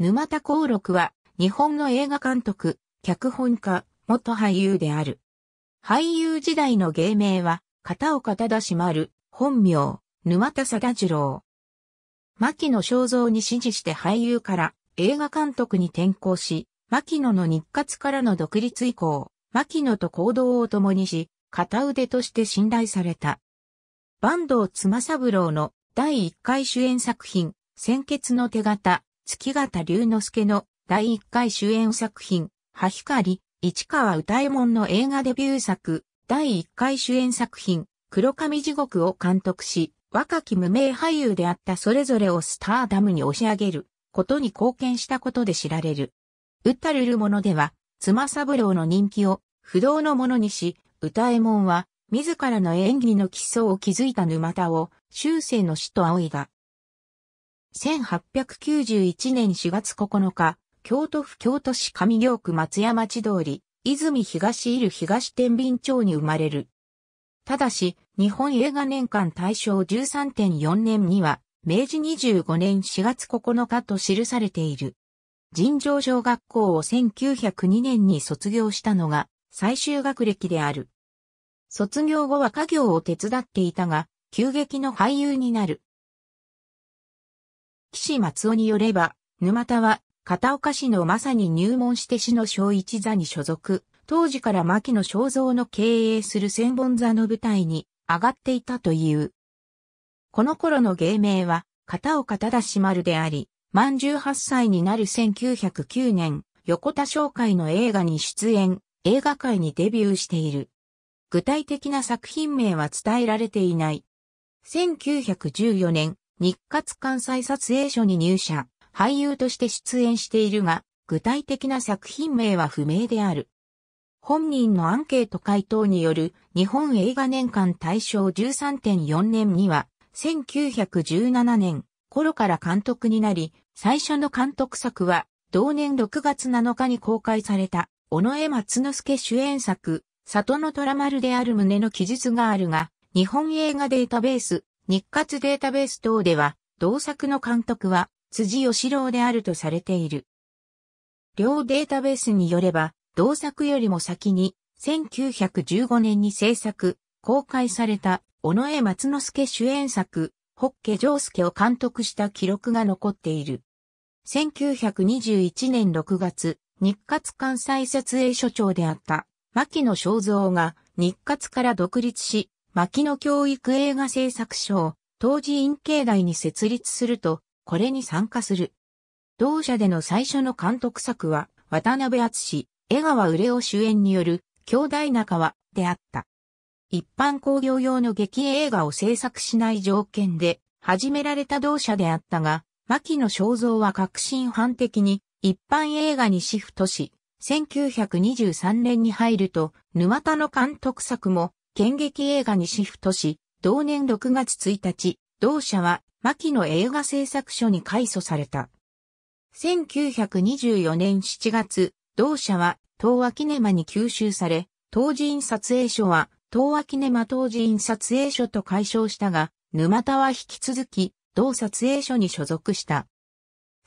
沼田幸六は、日本の映画監督、脚本家、元俳優である。俳優時代の芸名は、片岡忠志丸、本名、沼田貞次郎。牧野正造に指示して俳優から映画監督に転向し、牧野の日活からの独立以降、牧野と行動を共にし、片腕として信頼された。坂東妻三郎の第1回主演作品、鮮血の手形、月形龍之介の第1回主演作品、はひかり、市川歌右衛門の映画デビュー作、第1回主演作品、黒髪地獄を監督し、若き無名俳優であったそれぞれをスターダムに押し上げることに貢献したことで知られる。歌るるものでは、妻三郎の人気を不動のものにし、歌右衛門は、自らの演技の基礎を築いた沼田を、終生の死と仰いだ。1891年4月9日、京都府京都市上京区松山地通り、泉東いる東天秤町に生まれる。ただし、日本映画年間大賞13.4年には、明治25年4月9日と記されている。尋常小学校を1902年に卒業したのが最終学歴である。卒業後は家業を手伝っていたが、急激の俳優になる。岸松尾によれば、沼田は、片岡市のまさに入門して市の小一座に所属、当時から牧野正造の経営する千本座の舞台に上がっていたという。この頃の芸名は、片岡忠丸であり、満18歳になる1909年、横田商会の映画に出演、映画界にデビューしている。具体的な作品名は伝えられていない。1914年、日活関西撮影所に入社、俳優として出演しているが、具体的な作品名は不明である。本人のアンケート回答による日本映画年間大賞13.4年には、1917年頃から監督になり、最初の監督作は、同年6月7日に公開された、尾上松之助主演作、里の虎丸である旨の記述があるが、日本映画データベース日活データベース等では、同作の監督は辻義郎であるとされている。両データベースによれば、同作よりも先に、1915年に制作、公開された、尾上松之助主演作、ホッケジョースケを監督した記録が残っている。1921年6月、日活関西撮影所長であった、牧野正蔵が日活から独立し、牧野教育映画制作所を当時院境外に設立すると、これに参加する。同社での最初の監督作は、渡辺厚江川憂夫主演による、兄弟仲は、であった。一般工業用の劇映画を制作しない条件で、始められた同社であったが、牧野肖像は革新犯的に一般映画にシフトし、1923年に入ると、沼田の監督作も剣劇映画にシフトし、同年6月1日、同社は、牧野映画製作所に改祖された。1924年7月、同社は、東和キネマに吸収され、当時院撮影所は、東和キネマ当時院撮影所と解消したが、沼田は引き続き、同撮影所に所属した。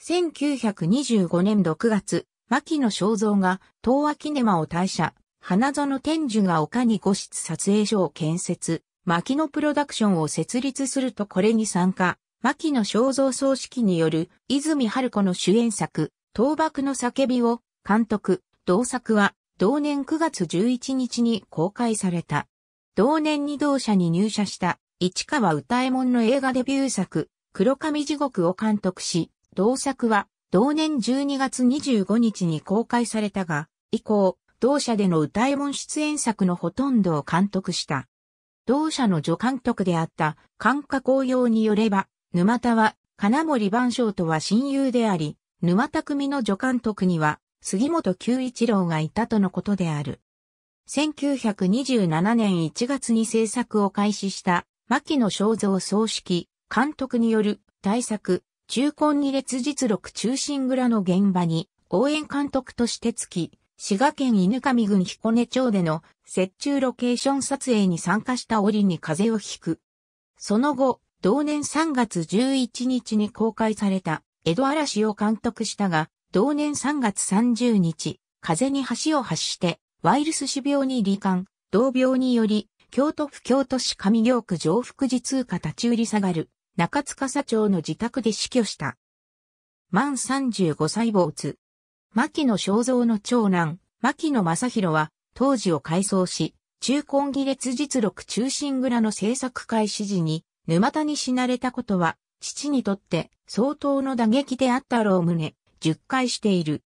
1925年6月、牧野正造が東和キネマを退社。花園天樹が丘に五室撮影所を建設、牧野プロダクションを設立するとこれに参加、牧野肖像葬式による泉春子の主演作、倒幕の叫びを監督、同作は同年9月11日に公開された。同年に同社に入社した市川歌右衛門の映画デビュー作、黒髪地獄を監督し、同作は同年12月25日に公開されたが、以降、同社での歌いもん出演作のほとんどを監督した。同社の助監督であった感化紅葉によれば、沼田は金森万象とは親友であり、沼田組の助監督には杉本九一郎がいたとのことである。1927年1月に制作を開始した牧野正造総指揮監督による大作中根二列実録中心蔵の現場に応援監督として付き、滋賀県犬上郡彦根町での雪中ロケーション撮影に参加した折に風邪をひく。その後、同年3月11日に公開された江戸嵐を監督したが、同年3月30日、風に橋を発して、ワイルス死病に罹患、同病により、京都府京都市上京区上福寺通貨立ち売り下がる、中塚社長の自宅で死去した。満35歳坊主。牧野正造の長男、牧野正宏は、当時を改装し、中根儀列実録中心蔵の制作開始時に、沼田に死なれたことは、父にとって相当の打撃であったろう旨、十回している。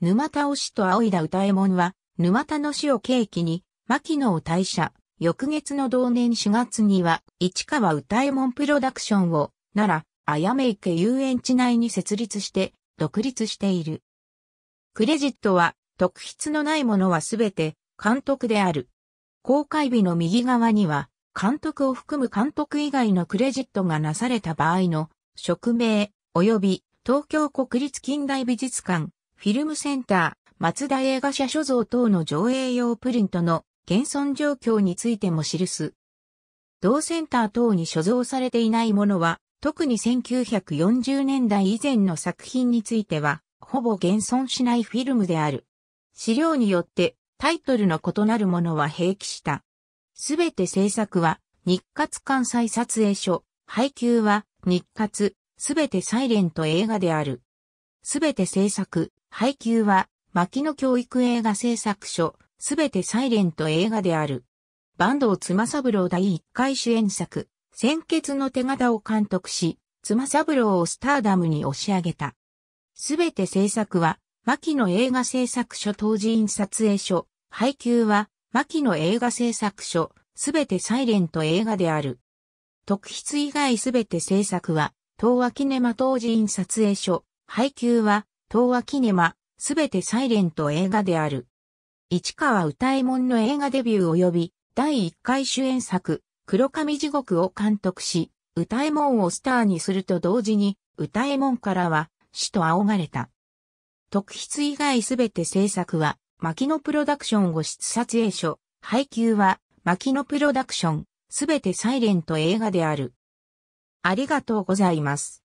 沼田推しと仰い田歌右衛門は、沼田の死を契機に、牧野を退社。翌月の同年4月には、市川歌右衛門プロダクションを、奈良、あやめ池遊園地内に設立して、独立している。クレジットは特筆のないものはすべて監督である。公開日の右側には監督を含む監督以外のクレジットがなされた場合の職名及び東京国立近代美術館、フィルムセンター、松田映画社所蔵等の上映用プリントの現存状況についても記す。同センター等に所蔵されていないものは、特に1940年代以前の作品については、ほぼ現存しないフィルムである。資料によってタイトルの異なるものは併記した。すべて制作は日活関西撮影所、配給は日活、すべてサイレント映画である。すべて制作、配給は牧野教育映画制作所、すべてサイレント映画である。坂東妻三郎第1回主演作、鮮血の手形を監督し、妻三郎をスターダムに押し上げた。すべて制作は、牧野映画制作所当時院撮影所、配給は、牧野映画制作所、すべてサイレント映画である。特筆以外すべて制作は、東和キネマ当時院撮影所、配給は、東和キネマ、すべてサイレント映画である。市川歌右衛門の映画デビュー及び、第1回主演作、黒髪地獄を監督し、歌右衛門をスターにすると同時に、歌右衛門からは、死と仰がれた。特筆以外すべて制作は、牧野プロダクションを出撮影所、配給は、牧野プロダクション、すべてサイレント映画である。ありがとうございます。